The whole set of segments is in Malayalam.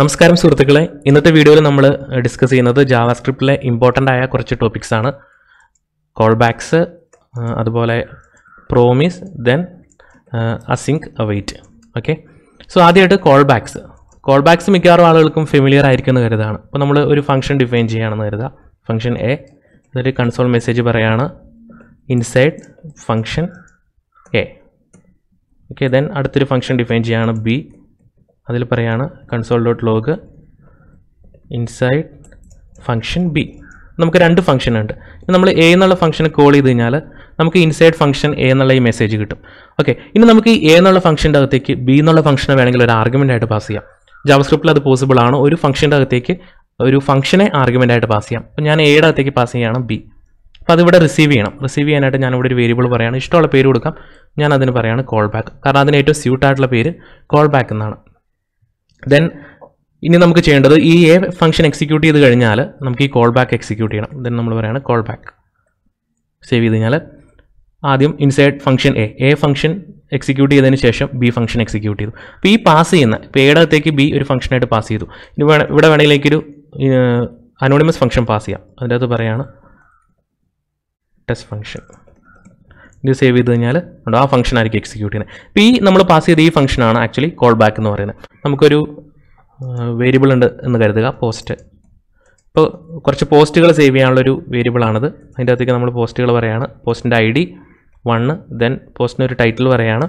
നമസ്കാരം സുഹൃത്തുക്കളെ ഇന്നത്തെ വീഡിയോയിൽ നമ്മൾ ഡിസ്കസ് ചെയ്യുന്നത് ജാവാ സ്ക്രിപ്റ്റിലെ ഇമ്പോർട്ടൻ്റ് ആയ കുറച്ച് ടോപ്പിക്സ് ആണ് കോൾ ബാക്സ് അതുപോലെ promise then async await okay so ആദ്യമായിട്ട് കോൾ ബാക്സ് കോൾ ബാക്സ് മിക്കവാറും ആളുകൾക്കും ഫെമിലിയർ ആയിരിക്കുമെന്ന് കരുതാണ് അപ്പോൾ നമ്മൾ ഒരു ഫംഗ്ഷൻ ഡിഫൈൻ ചെയ്യുകയാണെന്ന് കരുതുക ഫംഗ്ഷൻ എ എന്നിട്ട് കൺസോൾ മെസ്സേജ് പറയുകയാണ് inside function A okay then അടുത്തൊരു ഫംഗ്ഷൻ ഡിഫൈൻ ചെയ്യുകയാണ് ബി അതിൽ പറയുകയാണ് console dot log inside function B നമുക്ക് രണ്ട് ഫംഗ്ഷൻ ഉണ്ട് നമ്മൾ എ എന്നുള്ള ഫംഗ്ഷൻ കോൾ ചെയ്ത് കഴിഞ്ഞാൽ നമുക്ക് ഇൻസൈഡ് ഫംഗ്ഷൻ എ എന്നുള്ള ഈ മെസ്സേജ് കിട്ടും ഓക്കെ ഇനി നമുക്ക് ഈ എ എന്നുള്ള ഫംഗ്ഷൻ്റെ അകത്തേക്ക് ബി എന്നുള്ള ഫംഗ്ഷനെ വേണമെങ്കിൽ ഒരു ആർഗ്യുമെൻ്റ് ആയിട്ട് പാസ് ചെയ്യാം ജാവസ്ക്രിപ്റ്റിൽ അത് പോസിബിൾ ആണ് ഒരു ഫംഗ്ഷൻ്റെ അകത്തേക്ക് ഒരു ഫംഗ്ഷനെ ആർഗ്യുമെൻ്റ് ആയിട്ട് പാസ് ചെയ്യാം അപ്പോൾ ഞാൻ എയുടെ അകത്തേക്ക് പാസ് ചെയ്യുകയാണ് ബി അപ്പോൾ അതിവിടെ റിസീവ് ചെയ്യണം റിസീവ് ചെയ്യാനായിട്ട് ഞാൻ ഇവിടെ ഒരു വേരിയബിൾ പറയുകയാണ് ഇഷ്ടമുള്ള പേര് കൊടുക്കാം ഞാൻ അതിന് പറയുകയാണ് കോൾ ബാക്ക് കാരണം അതിന് ഏറ്റവും സ്യൂട്ടായിട്ടുള്ള പേര് കോൾ ബാക്ക് എന്നാണ് ദെൻ ഇനി നമുക്ക് ചെയ്യേണ്ടത് ഈ എ ഫംഗ്ഷൻ എക്സിക്യൂട്ട് ചെയ്ത് കഴിഞ്ഞാൽ നമുക്ക് ഈ കോൾ ബാക്ക് എക്സിക്യൂട്ട് ചെയ്യണം ദെൻ നമ്മൾ പറയുകയാണ് കോൾ ബാക്ക് സേവ് ചെയ്ത് കഴിഞ്ഞാൽ ആദ്യം inside function A A function execute ചെയ്തതിന് ശേഷം ബി ഫംഗ്ഷൻ എക്സിക്യൂട്ട് ചെയ്തു അപ്പോൾ ഈ പാസ് ചെയ്യുന്ന ഇപ്പോൾ എയുടെ അകത്തേക്ക് ബി ഒരു ഫംഗ്ഷനായിട്ട് പാസ് ചെയ്തു ഇനി വേണം ഇവിടെ വേണമെങ്കിലേക്കൊരു അനോണിമസ് ഫംഗ്ഷൻ പാസ് ചെയ്യാം അതിൻ്റെ അകത്ത് പറയുകയാണ് ടെസ്റ്റ് ഫംഗ്ഷൻ ഇത് സേവ് ചെയ്ത് കഴിഞ്ഞാൽ ആ ഫംഗ്ഷൻ ആയിരിക്കും എക്സിക്യൂട്ട് ചെയ്യുന്നത് അപ്പോൾ ഈ നമ്മൾ പാസ് ചെയ്ത ഈ ഫംഗ്ഷനാണ് ആക്ച്വലി കോൾ ബാക്ക് എന്ന് പറയുന്നത് നമുക്കൊരു വേരിയബിൾ ഉണ്ട് എന്ന് കരുതുക പോസ്റ്റ് ഇപ്പോൾ കുറച്ച് പോസ്റ്റുകൾ സേവ് ചെയ്യാനുള്ളൊരു വേരിയബിളാണത് അതിൻ്റെ അകത്തേക്ക് നമ്മൾ പോസ്റ്റുകൾ പറയുകയാണ് പോസ്റ്റിൻ്റെ ഐ ഡി വണ്ണ് ദെൻ പോസ്റ്റിന് ഒരു ടൈറ്റിൽ പറയുകയാണ്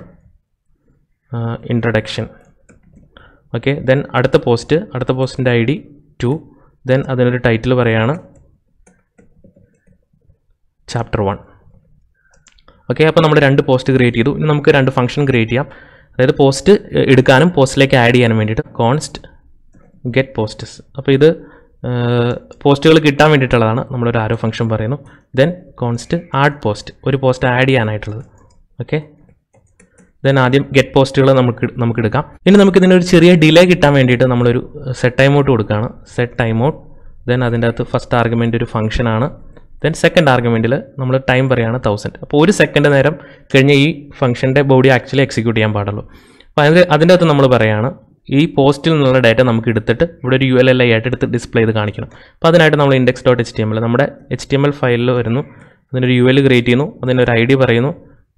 ഇൻട്രഡക്ഷൻ ഓക്കെ ദെൻ അടുത്ത പോസ്റ്റ് അടുത്ത പോസ്റ്റിൻ്റെ ഐ ഡി ടു ദെൻ അതിനൊരു ടൈറ്റിൽ പറയുകയാണ് ചാപ്റ്റർ വൺ ഓക്കെ അപ്പോൾ നമ്മൾ രണ്ട് പോസ്റ്റ് ക്രിയേറ്റ് ചെയ്തു ഇനി നമുക്ക് രണ്ട് ഫംഗ്ഷൻ ക്രിയേറ്റ് ചെയ്യാം അതായത് പോസ്റ്റ് എടുക്കാനും പോസ്റ്റിലേക്ക് ആഡ് ചെയ്യാനും വേണ്ടിയിട്ട് കോൺസ്റ്റ് ഗെറ്റ് പോസ്റ്റസ് അപ്പോൾ ഇത് പോസ്റ്റുകൾ കിട്ടാൻ വേണ്ടിയിട്ടുള്ളതാണ് നമ്മളൊരു ആരോ ഫംഗ്ഷൻ പറയുന്നു ദെൻ കോൺസ്റ്റ് ആഡ് പോസ്റ്റ് ഒരു പോസ്റ്റ് ആഡ് ചെയ്യാനായിട്ടുള്ളത് ഓക്കെ ദെൻ ആദ്യം ഗെറ്റ് പോസ്റ്റുകൾ നമുക്ക് നമുക്ക് എടുക്കാം ഇനി നമുക്ക് ഇതിനൊരു ചെറിയ ഡിലേ കിട്ടാൻ വേണ്ടിയിട്ട് നമ്മളൊരു സെറ്റ് ടൈം ഔട്ട് കൊടുക്കുകയാണ് സെറ്റ് ടൈം ഔട്ട് ദെൻ അതിൻ്റെ അകത്ത് ഫസ്റ്റ് ആർഗ്യുമെൻ്റ് ഒരു ഫംഗ്ഷനാണ് ദെൻ സെക്കൻഡ് ആർഗ്യുമെൻറ്റിൽ നമ്മൾ ടൈം പറയുകയാണ് തൗസൻഡ് അപ്പോൾ ഒരു സെക്കൻഡ് നേരം കഴിഞ്ഞ ഈ ഫംഗ്ഷൻ്റെ ബോഡി ആക്ച്വലി എക്സിക്യൂട്ട് ചെയ്യാൻ പാടുള്ളൂ അപ്പോൾ അതിൻ്റെ അതിൻ്റെ അകത്ത് നമ്മൾ പറയുകയാണ് ഈ പോസ്റ്റിൽ നിന്നുള്ള ഡാറ്റ നമുക്ക് എടുത്തിട്ട് ഇവിടെ ഒരു യു എൽ എൽ ഐ ആയിട്ട് എടുത്ത് ഡിസ്പ്ലേ ചെയ്ത് കാണിക്കണം അപ്പോൾ അതിനായിട്ട് നമ്മൾ index dot H T M L നമ്മുടെ എച്ച് ടി എം എൽ ഫയലിൽ വരുന്നു അതിനൊരു യു എൽ ക്രിയേറ്റ് ചെയ്യുന്നു അതിനൊരു ഐ ഡി പറയുന്നു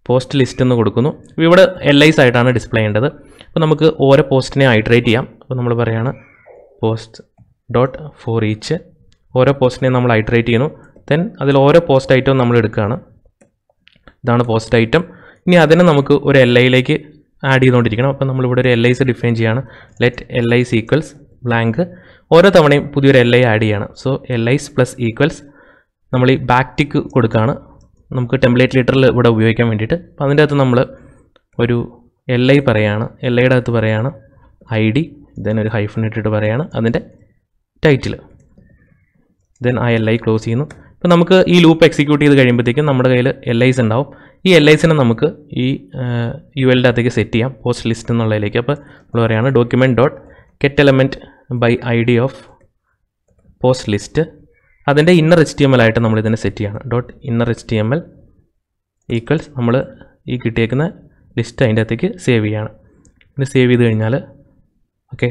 പോസ്റ്റ് ലിസ്റ്റ് എന്ന് കൊടുക്കുന്നു ഇവിടെ എൽ ഐസ് ആയിട്ടാണ് ഡിസ്പ്ലേ ചെയ്യേണ്ടത് അപ്പോൾ നമുക്ക് ഓരോ പോസ്റ്റിനെ ഹൈഡ്രേറ്റ് ചെയ്യാം അപ്പോൾ നമ്മൾ പറയുകയാണ് പോസ്റ്റ് ഡോട്ട് ഫോർ ഈച്ച് ഓരോ പോസ്റ്റിനെയും നമ്മൾ ഹൈഡ്രേറ്റ് ചെയ്യുന്നു ദെൻ അതിൽ ഓരോ പോസ്റ്റ് ഐറ്റവും നമ്മൾ എടുക്കുകയാണ് ഇതാണ് പോസ്റ്റ് ഐറ്റം ഇനി അതിനെ നമുക്ക് ഒരു എൽ ഐയിലേക്ക് ആഡ് ചെയ്തുകൊണ്ടിരിക്കണം അപ്പോൾ നമ്മളിവിടെ ഒരു എൽ ഐസ് ഡിഫൈൻ ചെയ്യുകയാണ് let L I equals blank ഓരോ തവണയും പുതിയൊരു എൽ ഐ ആഡ് ചെയ്യണം so L Is plus equals നമ്മൾ ഈ ബാക്ക് ടിക്ക് കൊടുക്കുകയാണ് നമുക്ക് ടെംപ്ലേറ്റ് ലിറ്ററിൽ ഇവിടെ ഉപയോഗിക്കാൻ വേണ്ടിയിട്ട് അപ്പോൾ അതിൻ്റെ അകത്ത് നമ്മൾ ഒരു എൽ ഐ പറയുകയാണ് എൽ ഐയുടെ അകത്ത് പറയുകയാണ് ഐ ഡി ദെൻ ഒരു ഹൈഫൺ ഇട്ടിട്ട് പറയുകയാണ് അതിൻ്റെ ടൈറ്റിൽ ദെൻ ആ എൽ ഐ ക്ലോസ് ചെയ്യുന്നു ഇപ്പോൾ നമുക്ക് ഈ ലൂപ്പ് എക്സിക്യൂട്ട് ചെയ്ത് കഴിയുമ്പോഴത്തേക്കും നമ്മുടെ കയ്യിൽ എൽ ഐസ് ഉണ്ടാവും ഈ എൽ ഐസിനെ നമുക്ക് ഈ യു എൽ അകത്തേക്ക് സെറ്റ് ചെയ്യാം പോസ്റ്റ് ലിസ്റ്റ് എന്നുള്ളതിലേക്ക് അപ്പോൾ നമ്മൾ പറയുകയാണ് document dot get element by I D of post list അതിൻ്റെ inner H T M L ആയിട്ട് നമ്മൾ ഇതിനെ സെറ്റ് ചെയ്യണം dot inner H T M L equals നമ്മൾ ഈ കിട്ടിയേക്കുന്ന ലിസ്റ്റ് അതിൻ്റെ അകത്തേക്ക് സേവ് ചെയ്യണം ഇത് സേവ് ചെയ്ത് കഴിഞ്ഞാൽ ഓക്കെ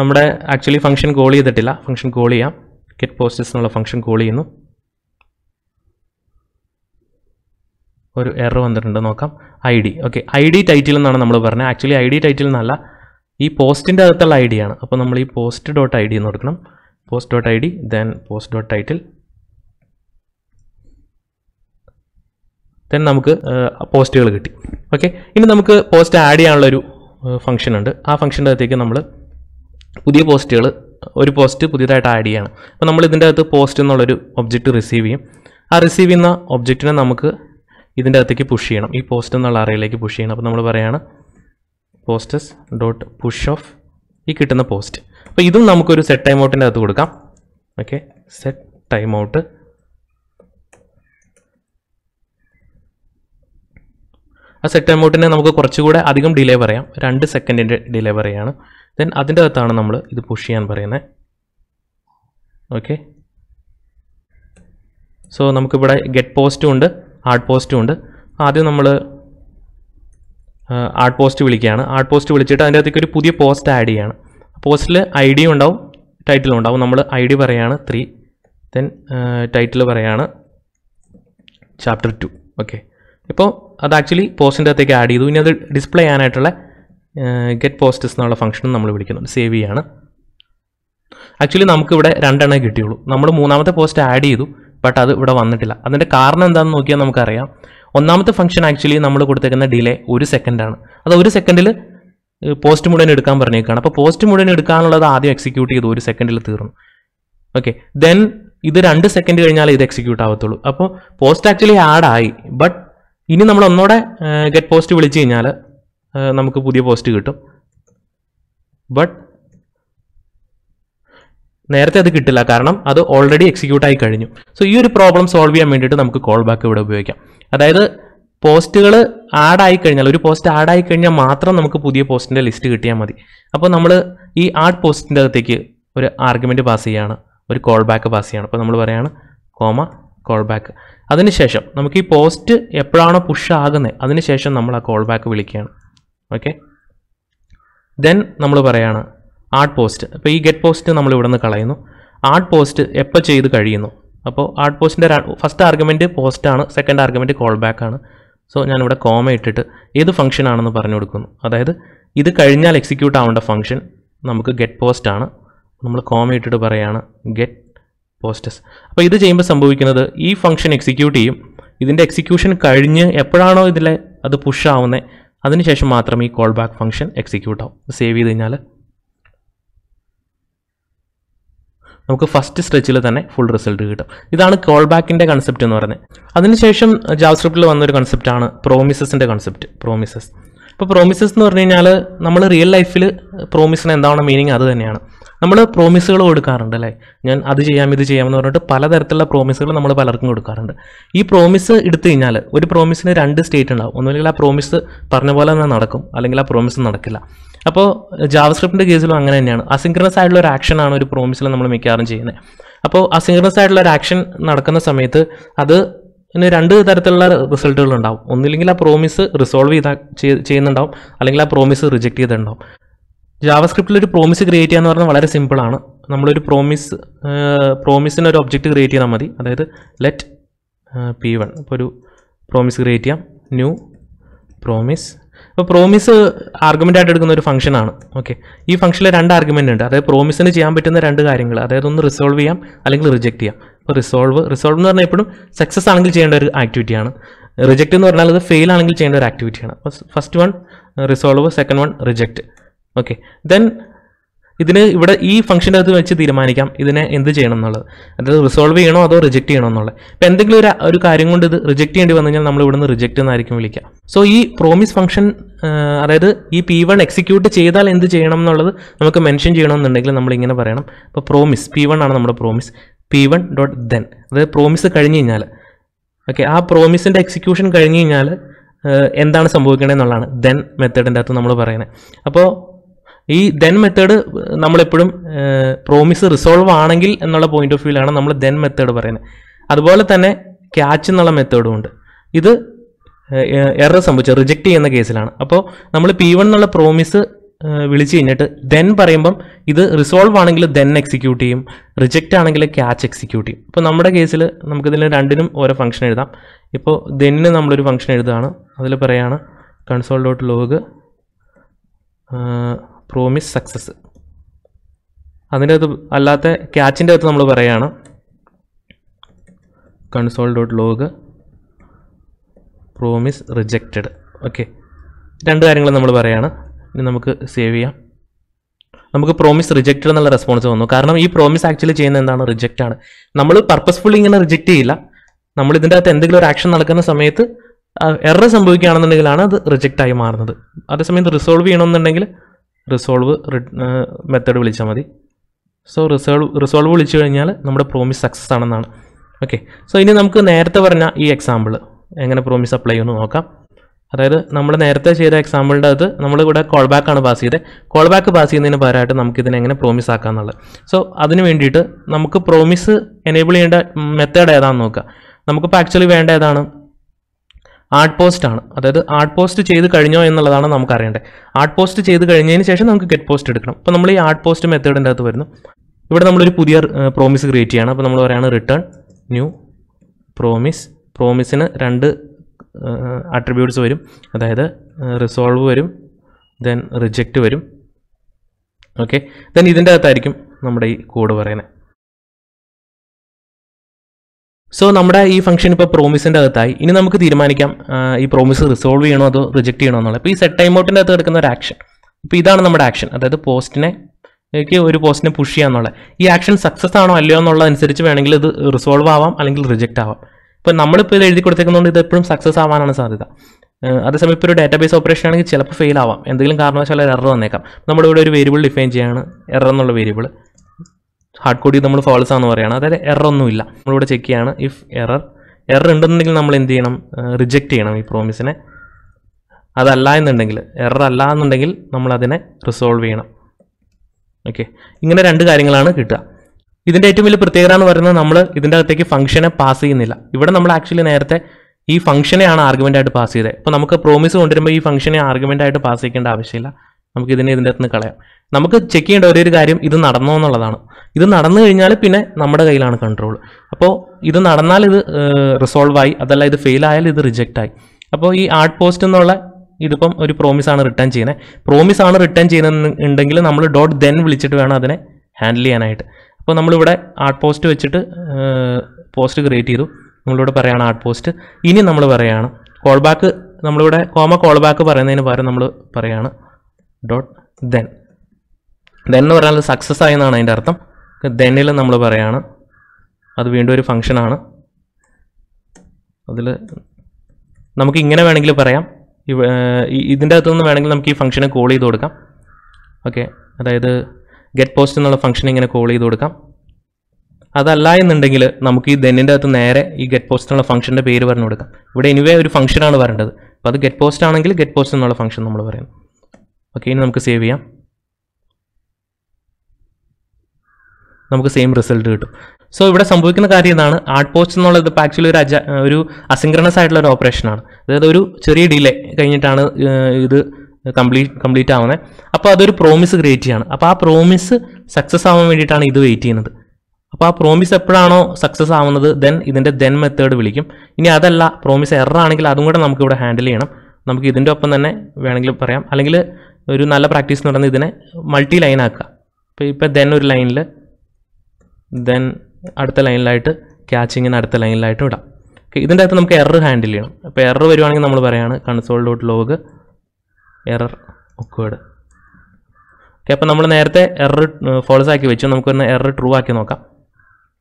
നമ്മുടെ ആക്ച്വലി ഫംഗ്ഷൻ കോൾ ചെയ്തിട്ടില്ല ഫംഗ്ഷൻ കോൾ ചെയ്യാം ഗെറ്റ് പോസ്റ്റസ് എന്നുള്ള ഫംഗ്ഷൻ കോൾ ചെയ്യുന്നു ഒരു എറർ വന്നിട്ടുണ്ട് നോക്കാം I D okay I D title എന്നാണ് നമ്മൾ പറഞ്ഞത് ആക്ച്വലി ഐ ഡി ടൈറ്റിൽ എന്നല്ല ഈ പോസ്റ്റിൻ്റെ അകത്തുള്ള ഐ ഡിയാണ് അപ്പോൾ നമ്മൾ ഈ പോസ്റ്റ് ഡോട്ട് ഐ ഡി എന്ന് കൊടുക്കണം post dot I D then post dot title then നമുക്ക് പോസ്റ്റുകൾ കിട്ടി ഓക്കെ ഇനി നമുക്ക് പോസ്റ്റ് ആഡ് ചെയ്യാനുള്ളൊരു ഫംഗ്ഷൻ ഉണ്ട് ആ ഫംഗ്ഷൻ്റെ അകത്തേക്ക് നമ്മൾ പുതിയ പോസ്റ്റുകൾ ഒരു പോസ്റ്റ് പുതിയതായിട്ട് ആഡ് ചെയ്യണം അപ്പോൾ നമ്മൾ ഇതിൻ്റെ അകത്ത് പോസ്റ്റ് എന്നുള്ളൊരു ഒബ്ജക്റ്റ് റിസീവ് ചെയ്യും ആ റിസീവ് ചെയ്യുന്ന ഒബ്ജക്റ്റിനെ നമുക്ക് ഇതിൻ്റെ അകത്തേക്ക് പുഷ് ചെയ്യണം ഈ പോസ്റ്റ് എന്നുള്ള അറയിലേക്ക് പുഷ് ചെയ്യണം അപ്പോൾ നമ്മൾ പറയുകയാണ് പോസ്റ്റസ് ഡോട്ട് പുഷ് ഓഫ് ഈ കിട്ടുന്ന പോസ്റ്റ് അപ്പോൾ ഇതും നമുക്കൊരു സെറ്റ് ടൈം ഔട്ടിൻ്റെ അകത്ത് കൊടുക്കാം ഓക്കെ സെറ്റ് ടൈം ഔട്ട് ആ സെറ്റ് ടൈം ഔട്ടിനെ നമുക്ക് കുറച്ചുകൂടെ അധികം ഡിലേ പറയാം രണ്ട് സെക്കൻഡിൻ്റെ ഡിലേ പറയാണ് ദെൻ അതിൻ്റെ അകത്താണ് നമ്മൾ ഇത് പുഷ് ചെയ്യാൻ പറയുന്നത് ഓക്കെ സോ നമുക്കിവിടെ ഗെറ്റ് പോസ്റ്റും ഉണ്ട് ആർട്ട് പോസ്റ്റും ഉണ്ട് ആദ്യം നമ്മൾ ആർട്ട് പോസ്റ്റ് വിളിക്കുകയാണ് ആർട്ട് പോസ്റ്റ് വിളിച്ചിട്ട് അതിൻ്റെ അകത്തേക്ക് ഒരു പുതിയ പോസ്റ്റ് ആഡ് ചെയ്യാണ് പോസ്റ്റിൽ ഐ ഡിയും ഉണ്ടാവും ടൈറ്റിലും ഉണ്ടാവും നമ്മൾ ഐ ഡി പറയുകയാണ് ത്രീ ദെൻ ടൈറ്റിൽ പറയുകയാണ് ചാപ്റ്റർ ടു ഓക്കെ ഇപ്പോൾ അത് ആക്ച്വലി പോസ്റ്റിൻ്റെ അകത്തേക്ക് ആഡ് ചെയ്തു ഇനി അത് ഡിസ്പ്ലേ ചെയ്യാനായിട്ടുള്ള ഗെറ്റ് പോസ്റ്റസ് എന്നുള്ള ഫംഗ്ഷനും നമ്മൾ വിളിക്കുന്നുണ്ട് സേവ് ചെയ്യാണ് ആക്ച്വലി നമുക്കിവിടെ രണ്ടെണ്ണേ കിട്ടിയുള്ളൂ നമ്മൾ മൂന്നാമത്തെ പോസ്റ്റ് ആഡ് ചെയ്തു ബട്ട് അത് ഇവിടെ വന്നിട്ടില്ല അതിൻ്റെ കാരണം എന്താണെന്ന് നോക്കിയാൽ നമുക്കറിയാം ഒന്നാമത്തെ ഫംഗ്ഷൻ ആക്ച്വലി നമ്മൾ കൊടുത്തേക്കുന്ന ഡിലേ ഒരു സെക്കൻഡാണ് അത് ഒരു സെക്കൻഡിൽ പോസ്റ്റ് മുഴുവൻ എടുക്കാൻ പറഞ്ഞേക്കാണ് അപ്പോൾ പോസ്റ്റ് മുഴുവൻ എടുക്കാനുള്ളത് ആദ്യം എക്സിക്യൂട്ട് ചെയ്തു ഒരു സെക്കൻഡിൽ തീർന്നു ഓക്കെ ദെൻ ഇത് രണ്ട് സെക്കൻഡ് കഴിഞ്ഞാൽ ഇത് എക്സിക്യൂട്ട് ആവത്തുള്ളൂ അപ്പോൾ പോസ്റ്റ് ആക്ച്വലി ആഡ് ആയി ബട്ട് ഇനി നമ്മൾ ഒന്നുകൂടെ ഗെറ്റ് പോസ്റ്റ് വിളിച്ചു കഴിഞ്ഞാൽ നമുക്ക് പുതിയ പോസ്റ്റ് കിട്ടും ബട്ട് നേരത്തെ അത് കിട്ടില്ല കാരണം അത് ഓൾറെഡി എക്സിക്യൂട്ട് ആയി കഴിഞ്ഞു സോ ഈ ഒരു പ്രോബ്ലം സോൾവ് ചെയ്യാൻ വേണ്ടിയിട്ട് നമുക്ക് കോൾ ബാക്ക് ഇവിടെ ഉപയോഗിക്കാം അതായത് പോസ്റ്റുകൾ ആഡ് ആയി കഴിഞ്ഞാൽ ഒരു പോസ്റ്റ് ആഡ് ആയി കഴിഞ്ഞാൽ മാത്രം നമുക്ക് പുതിയ പോസ്റ്റിൻ്റെ ലിസ്റ്റ് കിട്ടിയാൽ മതി അപ്പോൾ നമ്മൾ ഈ ആഡ് പോസ്റ്റിൻ്റെ അകത്തേക്ക് ഒരു ആർഗ്യുമെൻറ്റ് പാസ് ചെയ്യുകയാണ് ഒരു കോൾ ബാക്ക് പാസ് ചെയ്യുകയാണ് അപ്പോൾ നമ്മൾ പറയുകയാണ് കോമ കോൾ ബാക്ക് അതിനുശേഷം നമുക്ക് ഈ പോസ്റ്റ് എപ്പോഴാണോ പുഷ് ആകുന്നത് അതിനുശേഷം നമ്മൾ ആ കോൾ ബാക്ക് വിളിക്കുകയാണ് ഓക്കെ ദെൻ നമ്മൾ പറയുകയാണ് ആർട്ട് പോസ്റ്റ് അപ്പോൾ ഈ ഗെറ്റ് പോസ്റ്റ് നമ്മൾ ഇവിടെ നിന്ന് കളയുന്നു ആർട്ട് പോസ്റ്റ് എപ്പോൾ ചെയ്ത് കഴിയുന്നു അപ്പോൾ ആർട്ട് പോസ്റ്റിൻ്റെ ഫസ്റ്റ് ആർഗ്യുമെൻറ്റ് പോസ്റ്റാണ് സെക്കൻഡ് ആർഗ്യുമെൻറ്റ് കോൾ ബാക്ക് ആണ് സോ ഞാനിവിടെ കോമ ഇട്ടിട്ട് ഏത് ഫംഗ്ഷൻ ആണെന്ന് പറഞ്ഞു കൊടുക്കുന്നു അതായത് ഇത് കഴിഞ്ഞാൽ എക്സിക്യൂട്ട് ആവേണ്ട ഫംഗ്ഷൻ നമുക്ക് ഗെറ്റ് പോസ്റ്റ് ആണ് നമ്മൾ കോമ ഇട്ടിട്ട് പറയുകയാണ് ഗെറ്റ് പോസ്റ്റസ് അപ്പോൾ ഇത് ചെയ്യുമ്പോൾ സംഭവിക്കുന്നത് ഈ ഫംഗ്ഷൻ എക്സിക്യൂട്ട് ചെയ്യും ഇതിൻ്റെ എക്സിക്യൂഷൻ കഴിഞ്ഞ് എപ്പോഴാണോ ഇതിലെ അത് പുഷ് ആവുന്നത് അതിനുശേഷം മാത്രം ഈ കോൾ ബാക്ക് ഫംഗ്ഷൻ എക്സിക്യൂട്ട് ആവും സേവ് ചെയ്ത് കഴിഞ്ഞാൽ നമുക്ക് ഫസ്റ്റ് സ്ട്രെച്ചിൽ തന്നെ ഫുൾ റിസൾട്ട് കിട്ടും ഇതാണ് കോൾ ബാക്കിൻ്റെ കൺസെപ്റ്റ് എന്ന് പറയുന്നത് അതിനുശേഷം ജാവസ്ക്രിപ്റ്റിൽ വന്നൊരു കൺസെപ്റ്റാണ് പ്രോമിസസിൻ്റെ കൺസെപ്റ്റ് പ്രോമിസസ് അപ്പോൾ പ്രോമിസസ് എന്ന് പറഞ്ഞു കഴിഞ്ഞാൽ നമ്മൾ റിയൽ ലൈഫിൽ പ്രോമിസിന് എന്താണ് മീനിങ് അത് തന്നെയാണ് നമ്മൾ പ്രോമിസുകൾ കൊടുക്കാറുണ്ട് അല്ലേ ഞാൻ അത് ചെയ്യാം ഇത് ചെയ്യാമെന്ന് പറഞ്ഞിട്ട് പലതരത്തിലുള്ള പ്രോമിസുകൾ നമ്മൾ പലർക്കും കൊടുക്കാറുണ്ട് ഈ പ്രോമിസ് എടുത്തു കഴിഞ്ഞാൽ ഒരു പ്രോമിസിന് രണ്ട് സ്റ്റേറ്റ് ഉണ്ടാവും ഒന്നുമില്ലെങ്കിൽ ആ പ്രോമിസ് പറഞ്ഞ പോലെ തന്നെ നടക്കും അല്ലെങ്കിൽ ആ പ്രോമിസ് നടക്കില്ല അപ്പോൾ ജാവസ്ക്രിപ്റ്റിൻ്റെ കേസിലും അങ്ങനെ തന്നെയാണ് അസിൻക്രണസ് ആയിട്ടുള്ള ഒരു ആക്ഷനാണ് ഒരു പ്രോമിസിൽ നമ്മൾ മിക്കവാറും ചെയ്യുന്നത് അപ്പോൾ അസിൻക്രണസ് ആയിട്ടുള്ള ഒരു ആക്ഷൻ നടക്കുന്ന സമയത്ത് അത് പിന്നെ രണ്ട് തരത്തിലുള്ള റിസൾട്ടുകൾ ഉണ്ടാവും ഒന്നില്ലെങ്കിൽ ആ പ്രോമിസ് റിസോൾവ് ചെയ്ത ചെയ്യുന്നുണ്ടാവും അല്ലെങ്കിൽ ആ പ്രോമിസ് റിജക്റ്റ് ചെയ്തിട്ടുണ്ടാവും ജാവസ്ക്രിപ്റ്റിൽ ഒരു പ്രോമിസ് ക്രിയേറ്റ് എന്ന് പറഞ്ഞാൽ വളരെ സിമ്പിളാണ് നമ്മളൊരു പ്രോമിസ് പ്രോമിസിന് ഒരു ഒബ്ജക്റ്റ് ക്രിയേറ്റ് ചെയ്താൽ മതി അതായത് ലെറ്റ് പി വൺ ഇപ്പോൾ ഒരു പ്രോമിസ് ക്രിയേറ്റ് ചെയ്യാം ന്യൂ പ്രോമിസ് അപ്പോൾ പ്രോമിസ് ആർഗ്യുമെൻ്റ് ആയിട്ട് എടുക്കുന്ന ഒരു ഫംഗ്ഷനാണ് ഓക്കെ ഈ ഫംഗ്ഷനിൽ രണ്ട് ആർഗ്യുമെൻ്റ് ഉണ്ട് അതായത് പ്രോമിസിന് ചെയ്യാൻ പറ്റുന്ന രണ്ട് കാര്യങ്ങൾ അതായത് ഒന്ന് റിസോൾവ് ചെയ്യാം അല്ലെങ്കിൽ റിജക്റ്റ് ചെയ്യാം അപ്പോൾ റിസോൾവ് റിസോൾവ് എന്ന് പറഞ്ഞാൽ എപ്പോഴും സക്സസ് ആണെങ്കിൽ ചെയ്യേണ്ട ഒരു ആക്ടിവിറ്റിയാണ് റിജക്റ്റ് എന്ന് പറഞ്ഞാൽ അത് ഫെയിൽ ആണെങ്കിൽ ചെയ്യേണ്ട ഒരു ആക്ടിവിറ്റിയാണ് first one resolve second one reject okay then ഇതിന് ഇവിടെ ഈ ഫംഗ്ഷൻ്റെ അകത്ത് വെച്ച് തീരുമാനിക്കാം ഇതിനെ എന്ത് ചെയ്യണം എന്നുള്ളത് അതായത് റിസോൾവ് ചെയ്യണോ അതോ റിജക്റ്റ് ചെയ്യണോ എന്നുള്ളത് ഇപ്പം എന്തെങ്കിലും ഒരു ഒരു കാര്യം കൊണ്ട് ഇത് റിജക്റ്റ് ചെയ്യേണ്ടി വന്നു കഴിഞ്ഞാൽ നമ്മൾ ഇവിടുന്ന് റിജക്റ്റ് എന്നായിരിക്കും വിളിക്കുക സോ ഈ പ്രോമിസ് ഫംഗ്ഷൻ അതായത് ഈ പി വൺ എക്സിക്യൂട്ട് ചെയ്താൽ എന്ത് ചെയ്യണം എന്നുള്ളത് നമുക്ക് മെൻഷൻ ചെയ്യണമെന്നുണ്ടെങ്കിൽ നമ്മൾ ഇങ്ങനെ പറയണം ഇപ്പോൾ പ്രോമിസ് പി വൺ ആണ് നമ്മുടെ promise P one dot then അതായത് പ്രോമിസ് കഴിഞ്ഞ് കഴിഞ്ഞാൽ ഓക്കെ ആ പ്രോമിസിൻ്റെ എക്സിക്യൂഷൻ കഴിഞ്ഞ് കഴിഞ്ഞാൽ എന്താണ് സംഭവിക്കണേ എന്നുള്ളതാണ് ദെൻ മെത്തേഡിൻ്റെ അകത്ത് നമ്മൾ പറയുന്നത് അപ്പോൾ ഈ ദെൻ മെത്തേഡ് നമ്മളെപ്പോഴും പ്രോമിസ് റിസോൾവ് ആണെങ്കിൽ എന്നുള്ള പോയിന്റ് ഓഫ് വ്യൂലാണ് നമ്മൾ ദെൻ മെത്തേഡ് പറയുന്നത് അതുപോലെ തന്നെ ക്യാച്ച് എന്നുള്ള മെത്തേഡും ഉണ്ട് ഇത് എറർ സംഭവിച്ച റിജക്റ്റ് ചെയ്യുന്ന കേസിലാണ് അപ്പോൾ നമ്മൾ പി വൺ എന്നുള്ള പ്രോമിസ് വിളിച്ചു കഴിഞ്ഞിട്ട് ദെൻ പറയുമ്പം ഇത് റിസോൾവ് ആണെങ്കിൽ ദെൻ എക്സിക്യൂട്ട് ചെയ്യും റിജക്റ്റ് ആണെങ്കിൽ ക്യാച്ച് എക്സിക്യൂട്ട് ചെയ്യും അപ്പോൾ നമ്മുടെ കേസിൽ നമുക്കിതിൽ രണ്ടിനും ഓരോ ഫംഗ്ഷൻ എഴുതാം ഇപ്പോൾ ദെന്നിന് നമ്മളൊരു ഫംഗ്ഷൻ എഴുതുകയാണ് അതിൽ പറയുകയാണ് console dot log promise success അതിൻ്റെ അത് അല്ലാത്ത ക്യാച്ചിൻ്റെ അകത്ത് നമ്മൾ പറയുകയാണ് console dot log promise rejected okay രണ്ട് കാര്യങ്ങൾ നമ്മൾ പറയുകയാണ് ഇനി നമുക്ക് സേവ് ചെയ്യാം നമുക്ക് പ്രോമിസ് റിജക്റ്റഡ് എന്നുള്ള റെസ്പോൺസ് വന്നു കാരണം ഈ പ്രോമിസ് ആക്ച്വലി ചെയ്യുന്ന എന്താണ് റിജക്റ്റ് ആണ് നമ്മൾ പർപ്പസ്ഫുള്ളി ഇങ്ങനെ റിജക്റ്റ് ചെയ്യില്ല നമ്മൾ ഇതിൻ്റെ അകത്ത് എന്തെങ്കിലും ഒരു ആക്ഷൻ നടക്കുന്ന സമയത്ത് എറർ സംഭവിക്കുകയാണെന്നുണ്ടെങ്കിലാണ് അത് റിജക്റ്റ് ആയി മാറുന്നത് അതേസമയത്ത് റിസോൾവ് ചെയ്യണമെന്നുണ്ടെങ്കിൽ റിസോൾവ് മെത്തേഡ് വിളിച്ചാൽ മതി സോ റിസോൾവ് റിസോൾവ് വിളിച്ചു കഴിഞ്ഞാൽ നമ്മുടെ പ്രോമിസ് സക്സസ് ആണെന്നാണ് ഓക്കെ സോ ഇനി നമുക്ക് നേരത്തെ പറഞ്ഞ ഈ എക്സാമ്പിൾ എങ്ങനെ പ്രോമിസ് അപ്ലൈ ചെയ്യുമെന്ന് നോക്കാം അതായത് നമ്മൾ നേരത്തെ ചെയ്ത എക്സാമ്പിളിൻ്റെ അത് നമ്മളിവിടെ കോൾ ബാക്കാണ് പാസ് ചെയ്തത് കോൾ ബാക്ക് പാസ് ചെയ്യുന്നതിന് പകരമായിട്ട് നമുക്കിതിനെ എങ്ങനെ പ്രോമിസ് ആക്കാം എന്നുള്ളത് സോ അതിന് വേണ്ടിയിട്ട് നമുക്ക് പ്രോമിസ് എനേബിൾ ചെയ്യേണ്ട മെത്തേഡ് ഏതാണെന്ന് നോക്കുക നമുക്കിപ്പോൾ ആക്ച്വലി വേണ്ട ഏതാണ് ആർട്ട് പോസ്റ്റ് ആണ് അതായത് ആർട്ട് പോസ്റ്റ് ചെയ്ത് കഴിഞ്ഞോ എന്നുള്ളതാണ് നമുക്ക് അറിയേണ്ടത് ആർട്ട് പോസ്റ്റ് ചെയ്ത് കഴിഞ്ഞതിന് ശേഷം നമുക്ക് ഗെറ്റ് പോസ്റ്റ് എടുക്കണം അപ്പോൾ നമ്മൾ ഈ ആർട്ട് പോസ്റ്റ് മെത്തേഡിൻ്റെ അകത്ത് വരുന്നു ഇവിടെ നമ്മളൊരു പുതിയ പ്രോമിസ് ക്രിയേറ്റ് ചെയ്യണം അപ്പോൾ നമ്മൾ പറയുകയാണ് റിട്ടേൺ ന്യൂ പ്രോമിസ് പ്രോമിസിന് രണ്ട് അട്രിബ്യൂട്ട്സ് വരും അതായത് റിസോൾവ് വരും ദെൻ റിജക്റ്റ് വരും ഓക്കെ ദെൻ ഇതിൻ്റെ അകത്തായിരിക്കും നമ്മുടെ ഈ കോഡ് പറയുന്നത് സോ നമ്മുടെ ഈ ഫംഗ്ഷൻ ഇപ്പോൾ പ്രോമിസിൻ്റെ അകത്തായി ഇനി നമുക്ക് തീരുമാനിക്കാം ഈ പ്രോമിസ് റിസോൾവ് ചെയ്യണോ അതോ റിജക്റ്റ് ചെയ്യണോ എന്നുള്ളത് അപ്പോൾ ഈ സെറ്റ് ടൈം ഔട്ടിൻ്റെ അകത്ത് എടുക്കുന്ന ഒരു ആക്ഷൻ ഇപ്പോൾ ഇതാണ് നമ്മുടെ ആക്ഷൻ അതായത് പോസ്റ്റിനെ എനിക്ക് ഒരു പോസ്റ്റിനെ പുഷ് ചെയ്യാന്നുള്ളത് ഈ ആക്ഷൻ സക്സസ് ആണോ അല്ലയോ എന്നുള്ളതനുസരിച്ച് വേണമെങ്കിൽ ഇത് റിസോൾവ് ആവാം അല്ലെങ്കിൽ റിജക്റ്റ് ആവാം ഇപ്പോൾ നമ്മളിപ്പോൾ ഇത് എഴുതി കൊടുത്തേക്കുന്നതുകൊണ്ട് ഇത് എപ്പോഴും സക്സസ് ആവാനാണ് സാധ്യത അതേസമയം ഇപ്പോൾ ഒരു ഡാറ്റാബേസ് ഓപ്പറേഷൻ ആണെങ്കിൽ ചിലപ്പോൾ ഫെയിൽ ആവാം എന്തെങ്കിലും ഒരു എറർ വന്നേക്കാം നമ്മുടെ ഇവിടെ ഒരു വേരിയബിൾ ഡിഫൈൻ ചെയ്യാണ് എറർ എന്നുള്ള വേരിയബിൾ ഹാർഡ് കോഡി നമ്മൾ ഫോൾസ് ആണെന്ന് പറയുകയാണ് അതായത് എറർ ഒന്നുമില്ല നമ്മളിവിടെ ചെക്ക് ചെയ്യാണ് ഇഫ് എറർ എറർ ഉണ്ടെന്നുണ്ടെങ്കിൽ നമ്മൾ എന്ത് ചെയ്യണം റിജക്റ്റ് ചെയ്യണം ഈ പ്രോമിസിനെ അതല്ല എന്നുണ്ടെങ്കിൽ എറർ അല്ല എന്നുണ്ടെങ്കിൽ നമ്മളതിനെ റിസോൾവ് ചെയ്യണം ഓക്കെ ഇങ്ങനെ രണ്ട് കാര്യങ്ങളാണ് കിട്ടുക ഇതിൻ്റെ ഏറ്റവും വലിയ പ്രത്യേകത എന്ന് പറയുന്നത് നമ്മൾ ഇതിൻ്റെ അകത്തേക്ക് ഫംഗ്ഷനെ പാസ് ചെയ്യുന്നില്ല ഇവിടെ നമ്മൾ ആക്ച്വലി നേരത്തെ ഈ ഫംഗ്ഷനെയാണ് ആർഗ്യുമെൻ്റ് ആയിട്ട് പാസ് ചെയ്തത് അപ്പോൾ നമുക്ക് പ്രോമിസ് കൊണ്ടുവരുമ്പോൾ ഈ ഫംഗ്ഷനെ ആർഗ്യുമെൻ്റ് ആയിട്ട് പാസ് ചെയ്യേണ്ട ആവശ്യമില്ല നമുക്ക് ഇതിനെ ഇതിൻ്റെ അകത്ത് നിന്ന് കളയാം നമുക്ക് ചെക്ക് ചെയ്യേണ്ട ഒരേ ഒരു കാര്യം ഇത് നടന്നോ എന്നുള്ളതാണ് ഇത് നടന്നു കഴിഞ്ഞാൽ പിന്നെ നമ്മുടെ കയ്യിലാണ് കൺട്രോൾ അപ്പോൾ ഇത് നടന്നാൽ ഇത് റിസോൾവ് ആയി അതല്ല ഇത് ഫെയിൽ ആയാൽ ഇത് റിജക്റ്റ് ആയി അപ്പോൾ ഈ ആർട്ട് പോസ്റ്റ് എന്നുള്ള ഇതിപ്പം ഒരു പ്രോമിസാണ് റിട്ടേൺ ചെയ്യുന്നത് പ്രോമിസാണ് റിട്ടേൺ ചെയ്യുന്നുണ്ടെങ്കിൽ നമ്മൾ ഡോട്ട് ദെൻ വിളിച്ചിട്ട് വേണം അതിനെ ഹാൻഡിൽ ചെയ്യാനായിട്ട് അപ്പോൾ നമ്മളിവിടെ ആർട്ട് പോസ്റ്റ് വെച്ചിട്ട് പോസ്റ്റ് ക്രിയേറ്റ് ചെയ്തു നമ്മളിവിടെ പറയുകയാണ് ആർട്ട് പോസ്റ്റ് ഇനി നമ്മൾ പറയുകയാണ് കോൾ ബാക്ക് നമ്മളിവിടെ കോമ കോൾ ബാക്ക് പറയുന്നതിന് പകരം നമ്മൾ പറയുകയാണ് ഡോട്ട് ദെൻ ദെൻ എന്ന് പറഞ്ഞാൽ സക്സസ് ആയെന്നാണ് അതിൻ്റെ അർത്ഥം ദെന്നിൽ നമ്മൾ പറയുകയാണ് അത് വീണ്ടും ഒരു ഫങ്ഷനാണ് അതിൽ നമുക്ക് ഇങ്ങനെ വേണമെങ്കിൽ പറയാം ഇതിൻ്റെ അകത്തുനിന്ന് വേണമെങ്കിൽ നമുക്ക് ഈ ഫംഗ്ഷനെ കോൾ ചെയ്ത് കൊടുക്കാം ഓക്കെ അതായത് ഗെറ്റ് പോസ്റ്റ് എന്നുള്ള ഫംഗ്ഷൻ ഇങ്ങനെ കോൾ ചെയ്ത് കൊടുക്കാം അതല്ല എന്നുണ്ടെങ്കിൽ നമുക്ക് ഈ ദെന്നിൻ്റെ അകത്ത് നേരെ ഈ ഗെറ്റ് പോസ്റ്റ് എന്നുള്ള ഫംഗ്ഷൻ്റെ പേര് പറഞ്ഞു കൊടുക്കാം ഇവിടെ എനിവേ ഒരു ഫംഗ്ഷനാണ് വരേണ്ടത് അപ്പോൾ അത് ഗെറ്റ് പോസ്റ്റ് ആണെങ്കിൽ ഗെറ്റ് പോസ്റ്റ് എന്നുള്ള ഫംഗ്ഷൻ നമ്മൾ പറയുന്നത് ഓക്കെ ഇനി നമുക്ക് സേവ് ചെയ്യാം നമുക്ക് സെയിം റിസൾട്ട് കിട്ടും സോ ഇവിടെ സംഭവിക്കുന്ന കാര്യം എന്താണ് ആർട്ട് പോസ്റ്റ് എന്നുള്ളത് ഇപ്പോൾ ആക്ച്വലി ഒരു അജ ഒരു അസിങ്ക്രണസ് ആയിട്ടുള്ള ഒരു ഓപ്പറേഷനാണ് അതായത് ഒരു ചെറിയ ഡിലേ കഴിഞ്ഞിട്ടാണ് ഇത് കംപ്ലീറ്റ് കംപ്ലീറ്റ് ആവുന്നത് അപ്പോൾ അതൊരു പ്രോമിസ് ക്രിയേറ്റ് ചെയ്യാണ് അപ്പോൾ ആ പ്രോമിസ് സക്സസ് ആവാൻ വേണ്ടിയിട്ടാണ് ഇത് വെയിറ്റ് ചെയ്യുന്നത് അപ്പോൾ ആ പ്രോമിസ് എപ്പോഴാണോ സക്സസ് ആവുന്നത് ദെൻ ഇതിൻ്റെ ദെൻ മെത്തേഡ് വിളിക്കും ഇനി അതല്ല പ്രോമിസ് എറർ ആണെങ്കിൽ അതും കൂടെ നമുക്കിവിടെ ഇവിടെ ഹാൻഡിൽ ചെയ്യണം നമുക്ക് ഇതിൻ്റെ ഒപ്പം തന്നെ വേണമെങ്കിൽ പറയാം അല്ലെങ്കിൽ ഒരു നല്ല പ്രാക്ടീസ് എന്ന് പറയുന്നത് ഇതിനെ മൾട്ടി ലൈൻ ആക്കുക ഇപ്പോൾ ഇപ്പോൾ ദെൻ ഒരു ലൈനിൽ ദെൻ അടുത്ത ലൈനിലായിട്ട് ക്യാച്ചിങ്ങിന് അടുത്ത ലൈനിലായിട്ട് വിടാം ഓക്കെ ഇതിൻ്റെ അകത്ത് നമുക്ക് എറർ ഹാൻഡിൽ ചെയ്യണം അപ്പോൾ എറർ വരുവാണെങ്കിൽ നമ്മൾ പറയുകയാണ് console dot log error occurred okay അപ്പോൾ നമ്മൾ നേരത്തെ എറർ ഫോൾസ് ആക്കി വെച്ചു നമുക്കൊന്ന് എറർ ട്രൂ ആക്കി നോക്കാം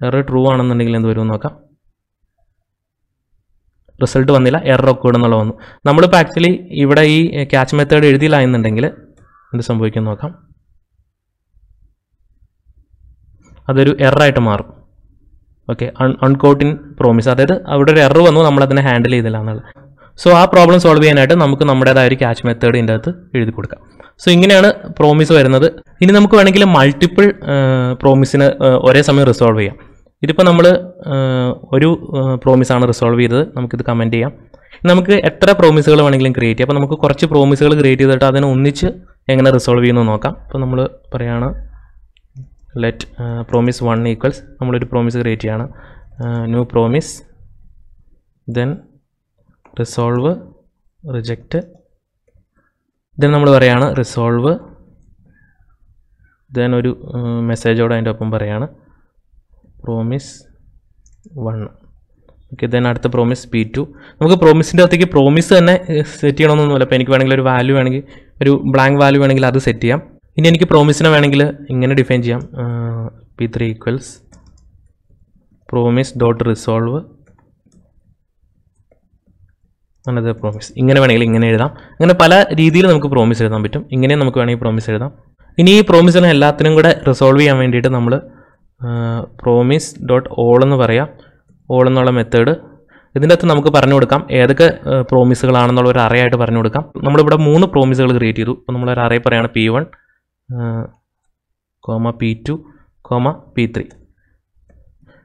എറർ ട്രൂ ആണെന്നുണ്ടെങ്കിൽ എന്ത് വരുമെന്ന് നോക്കാം റിസൾട്ട് വന്നില്ല എറർ ഒക്കെ എന്നുള്ള വന്നു നമ്മളിപ്പോൾ ആക്ച്വലി ഇവിടെ ഈ ക്യാച്ച് മെത്തേഡ് എഴുതിയില്ല എന്നുണ്ടെങ്കിൽ എന്ത് സംഭവിക്കുമെന്ന് നോക്കാം അതൊരു എററായിട്ട് മാറും ഓക്കെ അൺ അൺകോട്ടിൻ പ്രോമിസ് അതായത് അവിടെ ഒരു എറർ വന്നു നമ്മളതിനെ ഹാൻഡിൽ ചെയ്തില്ല എന്നുള്ളത് സോ ആ പ്രോബ്ലം സോൾവ് ചെയ്യാനായിട്ട് നമുക്ക് നമ്മുടേതായ ഒരു ക്യാച്ച് മെത്തേഡ് ഇതിൻ്റെ അകത്ത് എഴുതി കൊടുക്കാം സോ ഇങ്ങനെയാണ് പ്രോമിസ് വരുന്നത് ഇനി നമുക്ക് വേണമെങ്കിൽ മൾട്ടിപ്പിൾ പ്രോമിസിന് ഒരേ സമയം റിസോൾവ് ചെയ്യാം ഇതിപ്പോൾ നമ്മൾ ഒരു പ്രോമിസാണ് റിസോൾവ് ചെയ്തത് നമുക്കിത് കമൻറ്റ് ചെയ്യാം നമുക്ക് എത്ര പ്രോമിസുകൾ വേണമെങ്കിലും ക്രിയേറ്റ് ചെയ്യാം അപ്പോൾ നമുക്ക് കുറച്ച് പ്രോമിസുകൾ ക്രിയേറ്റ് ചെയ്തിട്ട് അതിനെ ഒന്നിച്ച് എങ്ങനെ റിസോൾവ് ചെയ്യുന്നു നോക്കാം അപ്പോൾ നമ്മൾ പറയുകയാണ് ലെറ്റ് പ്രോമിസ് വൺ ഈക്വൽസ് നമ്മളൊരു പ്രോമിസ് ക്രിയേറ്റ് ചെയ്യാണ് new promise then resolve reject then നമ്മൾ പറയുകയാണ് റിസോൾവ് ദെൻ ഒരു മെസ്സേജോടെ uh, അതിൻ്റെ ഒപ്പം പറയുകയാണ് പ്രോമിസ് വൺ ഓക്കെ ദെൻ അടുത്ത പ്രോമിസ് പി ടു നമുക്ക് പ്രോമിസിൻ്റെ അകത്തേക്ക് പ്രോമിസ് തന്നെ സെറ്റ് uh, ചെയ്യണമെന്നൊന്നുമില്ല അപ്പോൾ എനിക്ക് വേണമെങ്കിൽ ഒരു വാല്യൂ വേണമെങ്കിൽ ഒരു ബ്ലാങ്ക് വാല്യൂ വേണമെങ്കിൽ അത് സെറ്റ് ചെയ്യാം ഇനി എനിക്ക് പ്രോമിസിനെ വേണമെങ്കിൽ ഇങ്ങനെ ഡിഫൈൻ ചെയ്യാം P three equals promise dot resolve another promise ഇങ്ങനെ വേണമെങ്കിൽ ഇങ്ങനെ എഴുതാം അങ്ങനെ പല രീതിയിൽ നമുക്ക് പ്രോമിസ് എഴുതാൻ പറ്റും ഇങ്ങനെയും നമുക്ക് വേണമെങ്കിൽ പ്രോമിസ് എഴുതാം ഇനി ഈ പ്രോമിസിനെ എല്ലാത്തിനും കൂടെ റിസോൾവ് ചെയ്യാൻ വേണ്ടിയിട്ട് നമ്മൾ പ്രോമിസ് ഡോട്ട് ഓൾ എന്ന് പറയാം ഓൾ എന്നുള്ള മെത്തേഡ് ഇതിൻ്റെ അകത്ത് നമുക്ക് പറഞ്ഞു കൊടുക്കാം ഏതൊക്കെ പ്രോമിസുകളാണെന്നുള്ള ഒരു അറയായിട്ട് പറഞ്ഞു കൊടുക്കാം നമ്മളിവിടെ മൂന്ന് പ്രോമിസുകൾ ക്രിയേറ്റ് ചെയ്തു അപ്പോൾ നമ്മളൊരു അറേ പറയുകയാണ് P one comma P two comma P three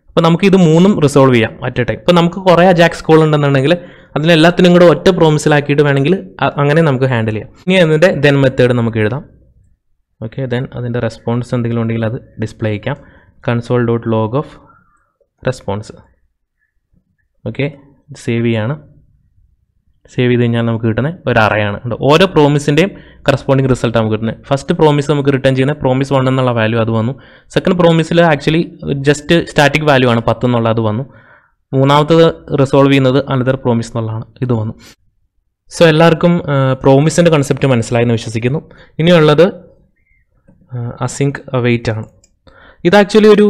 അപ്പോൾ നമുക്ക് ഇത് മൂന്നും റിസോൾവ് ചെയ്യാം അറ്റ് ടൈം ഇപ്പോൾ നമുക്ക് കുറേ അജാക്സ് കോൾ ഉണ്ടെന്നുണ്ടെങ്കിൽ അതിനെല്ലാത്തിനും കൂടെ ഒറ്റ പ്രോമിസിലാക്കിയിട്ട് വേണമെങ്കിൽ അങ്ങനെ നമുക്ക് ഹാൻഡിൽ ചെയ്യാം ഇനി അതിൻ്റെ ദെൻ മെത്തേഡ് നമുക്ക് എഴുതാം ഓക്കെ ദെൻ അതിൻ്റെ റെസ്പോൺസ് എന്തെങ്കിലും ഉണ്ടെങ്കിൽ അത് ഡിസ്പ്ലേ ചെയ്യാം console dot log of response okay save ചെയ്യാണ് സേവ് ചെയ്ത് കഴിഞ്ഞാൽ നമുക്ക് കിട്ടുന്ന ഒരു അറയാണ് ഓരോ പ്രോമിസിൻ്റെയും കറസ്പോണ്ടിങ് റിസൾട്ട് നമുക്ക് കിട്ടുന്നത് ഫസ്റ്റ് പ്രോമിസ് നമുക്ക് റിട്ടേൺ ചെയ്യുന്ന പ്രോമിസ് വൺ എന്നുള്ള വാല്യൂ അത് വന്നു സെക്കൻഡ് പ്രോമിസിൽ ആക്ച്വലി ജസ്റ്റ് സ്റ്റാറ്റിക് വാല്യൂ ആണ് പത്ത് എന്നുള്ള അത് വന്നു മൂന്നാമത്തത് റിസോൾവ് ചെയ്യുന്നത് അനദർ പ്രോമിസ് എന്നുള്ളതാണ് ഇത് വന്നു സോ എല്ലാവർക്കും പ്രോമിസിൻ്റെ കൺസെപ്റ്റ് മനസ്സിലായെന്ന് വിശ്വസിക്കുന്നു ഇനിയുള്ളത് അസിങ്ക് വെയിറ്റ് ആണ് ഇത് ആക്ച്വലി ഒരു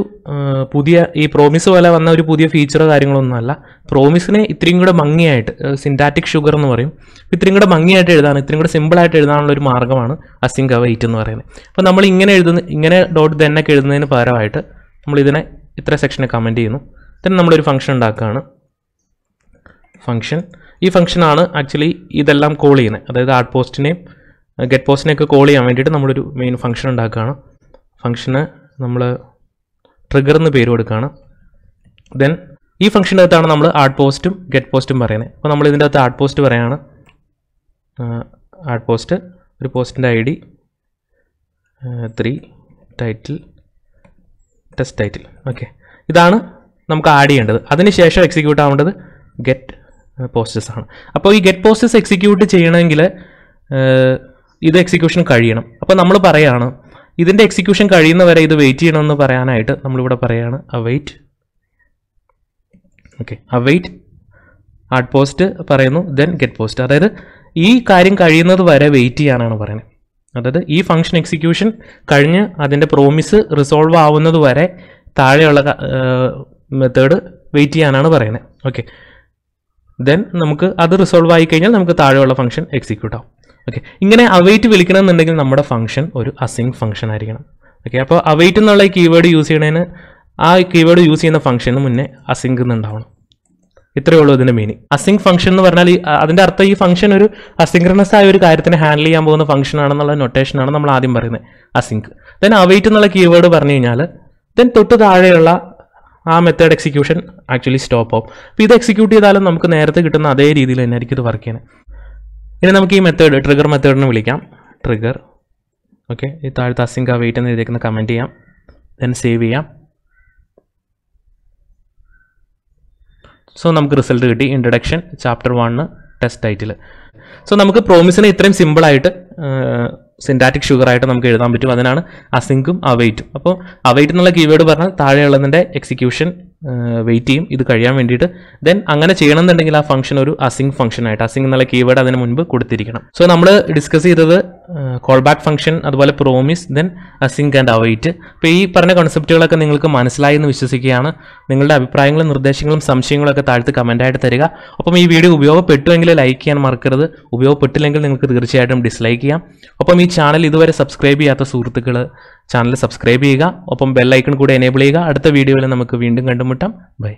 പുതിയ ഈ പ്രോമിസ് പോലെ വന്ന ഒരു പുതിയ ഫീച്ചർ കാര്യങ്ങളൊന്നുമല്ല പ്രോമിസിനെ ഇത്രയും കൂടെ ഭംഗിയായിട്ട് സിൻറ്റാറ്റിക് ഷുഗർ എന്ന് പറയും ഇത്രയും കൂടെ ഭംഗിയായിട്ട് എഴുതാൻ ഇത്രയും കൂടെ സിമ്പിളായിട്ട് എഴുതാനുള്ള ഒരു മാർഗ്ഗമാണ് അസിങ്ക് വെയിറ്റ് എന്ന് പറയുന്നത് അപ്പോൾ നമ്മൾ ഇങ്ങനെ എഴുതുന്ന ഇങ്ങനെ ഡോട്ട് ദെന്നൊക്കെ എഴുതുന്നതിന് പകരമായിട്ട് നമ്മൾ ഇതിനെ ഇത്ര സെക്ഷനെ കമൻറ്റ് ചെയ്യുന്നു തന്നെ നമ്മളൊരു ഫംഗ്ഷൻ ഉണ്ടാക്കുകയാണ് ഫംഗ്ഷൻ ഈ ഫംഗ്ഷനാണ് ആക്ച്വലി ഇതെല്ലാം കോൾ ചെയ്യുന്നത് അതായത് ആർട്ട് പോസ്റ്റിനെയും ഗെറ്റ് പോസ്റ്റിനെയൊക്കെ കോൾ ചെയ്യാൻ വേണ്ടിയിട്ട് നമ്മളൊരു മെയിൻ ഫംഗ്ഷൻ ഉണ്ടാക്കുകയാണ് ഫംഗ്ഷന് നമ്മൾ ട്രിഗർ എന്ന് പേര് കൊടുക്കുകയാണ് ദെൻ ഈ അകത്താണ് നമ്മൾ ആഡ് പോസ്റ്റും ഗെറ്റ് പോസ്റ്റും പറയുന്നത് അപ്പോൾ നമ്മൾ ഇതിൻ്റെ അകത്ത് ആഡ് പോസ്റ്റ് പറയുകയാണ് ആഡ് പോസ്റ്റ് ഒരു പോസ്റ്റിൻ്റെ I D three title test title okay ഇതാണ് നമുക്ക് ആഡ് ചെയ്യേണ്ടത് അതിനുശേഷം എക്സിക്യൂട്ട് ആവേണ്ടത് ഗെറ്റ് പോസ്റ്റസ് ആണ് അപ്പോൾ ഈ ഗെറ്റ് പോസ്റ്റസ് എക്സിക്യൂട്ട് ചെയ്യണമെങ്കിൽ ഇത് എക്സിക്യൂഷൻ കഴിയണം അപ്പോൾ നമ്മൾ പറയുകയാണ് ഇതിൻ്റെ എക്സിക്യൂഷൻ കഴിയുന്നവരെ ഇത് വെയിറ്റ് ചെയ്യണമെന്ന് പറയാനായിട്ട് നമ്മളിവിടെ പറയുകയാണ് await okay await add post പറയുന്നു ദെൻ ഗെറ്റ് പോസ്റ്റ് അതായത് ഈ കാര്യം കഴിയുന്നത് വരെ വെയിറ്റ് ചെയ്യാനാണ് പറയുന്നത് അതായത് ഈ ഫംഗ്ഷൻ എക്സിക്യൂഷൻ കഴിഞ്ഞ് അതിൻ്റെ പ്രോമിസ് റിസോൾവ് ആവുന്നത് വരെ താഴെയുള്ള മെത്തേഡ് വെയിറ്റ് ചെയ്യാനാണ് പറയുന്നത് ഓക്കെ ദെൻ നമുക്ക് അത് റിസോൾവ് ആയി കഴിഞ്ഞാൽ നമുക്ക് താഴെയുള്ള ഫംഗ്ഷൻ എക്സിക്യൂട്ട് ആവും ഓക്കെ ഇങ്ങനെ അവൈറ്റ് വിളിക്കണമെന്നുണ്ടെങ്കിൽ നമ്മുടെ ഫംഗ്ഷൻ ഒരു അസിങ് ഫംഗ്ഷൻ ആയിരിക്കണം ഓക്കെ അപ്പോൾ അവൈറ്റ് എന്നുള്ള കീവേഡ് യൂസ് ചെയ്യണേന് ആ കീവേഡ് യൂസ് ചെയ്യുന്ന ഫംഗ്ഷന് മുന്നേ അസിങ്ക് എന്നുണ്ടാവണം ഇത്രയേ ഉള്ളൂ ഇതിൻ്റെ മീനിങ് അസിങ് ഫംഗ്ഷൻ എന്ന് പറഞ്ഞാൽ ഈ അതിൻ്റെ അർത്ഥം ഈ ഫംഗ്ഷൻ ഒരു അസിങ്ക്രണസ് ആയ ഒരു കാര്യത്തിനെ ഹാൻഡിൽ ചെയ്യാൻ പോകുന്ന ഫംഗ്ഷൻ ആണെന്നുള്ള ആണ് നമ്മൾ ആദ്യം പറയുന്നത് അസിങ്ക് ദെൻ അവൈറ്റ് എന്നുള്ള കീവേഡ് പറഞ്ഞു കഴിഞ്ഞാൽ ദെൻ തൊട്ട് താഴെയുള്ള ആ മെത്തേഡ് എക്സിക്യൂഷൻ ആക്ച്വലി സ്റ്റോപ്പ് ആവും അപ്പോൾ ഇത് എക്സിക്യൂട്ട് ചെയ്താലും നമുക്ക് നേരത്തെ കിട്ടുന്ന അതേ രീതിയിൽ തന്നെ ആയിരിക്കും ഇത് വർക്ക് ചെയ്യണേ ഇനി നമുക്ക് ഈ മെത്തേഡ് ട്രിഗർ മെത്തേഡിന് വിളിക്കാം ട്രിഗർ ഓക്കെ ഈ താഴത്തെ അസിങ്ക വെയിറ്റ് എന്ന് എഴുതിക്കുന്ന കമൻറ്റ് ചെയ്യാം ദെൻ സേവ് ചെയ്യാം സോ നമുക്ക് റിസൾട്ട് കിട്ടി introduction chapter one test title so നമുക്ക് പ്രോമിസിനെ ഇത്രയും സിമ്പിളായിട്ട് സിൻറ്റാറ്റിക് ഷുഗറായിട്ട് നമുക്ക് എഴുതാൻ പറ്റും അതിനാണ് അസിങ്കും അവൈറ്റും അപ്പോൾ അവൈറ്റ് എന്നുള്ള കീവേഡ് പറഞ്ഞാൽ താഴെയുള്ളതിൻ്റെ എക്സിക്യൂഷൻ വെയിറ്റ് ചെയ്യും ഇത് കഴിയാൻ വേണ്ടിയിട്ട് ദെൻ അങ്ങനെ ചെയ്യണമെന്നുണ്ടെങ്കിൽ ആ ഫംഗ്ഷൻ ഒരു അസിങ് ഫംഗ്ഷൻ ആയിട്ട് അസിങ് എന്നുള്ള കീവേഡ് അതിന് മുൻപ് കൊടുത്തിരിക്കണം സോ നമ്മൾ ഡിസ്കസ് ചെയ്തത് കോൾ ബാക്ക് ഫംഗ്ഷൻ അതുപോലെ promise then async and await അപ്പോൾ ഈ പറഞ്ഞ കോൺസെപ്റ്റുകളൊക്കെ നിങ്ങൾക്ക് മനസ്സിലായി എന്ന് വിശ്വസിക്കുകയാണ് നിങ്ങളുടെ അഭിപ്രായങ്ങളും നിർദ്ദേശങ്ങളും സംശയങ്ങളൊക്കെ താഴ്ത്ത് കമൻറ്റായിട്ട് തരിക അപ്പം ഈ വീഡിയോ ഉപയോഗപ്പെട്ടുവെങ്കിൽ ലൈക്ക് ചെയ്യാൻ മറക്കരുത് ഉപയോഗപ്പെട്ടില്ലെങ്കിൽ നിങ്ങൾക്ക് തീർച്ചയായിട്ടും ഡിസ്ലൈക്ക് ചെയ്യാം അപ്പം ഈ ചാനൽ ഇതുവരെ സബ്സ്ക്രൈബ് ചെയ്യാത്ത സുഹൃത്തുക്കൾ ചാനൽ സബ്സ്ക്രൈബ് ചെയ്യുക ഒപ്പം ബെല്ലൈക്കൺ കൂടെ എനേബിൾ ചെയ്യുക അടുത്ത വീഡിയോയിൽ നമുക്ക് വീണ്ടും കണ്ടുമുട്ടാം ബൈ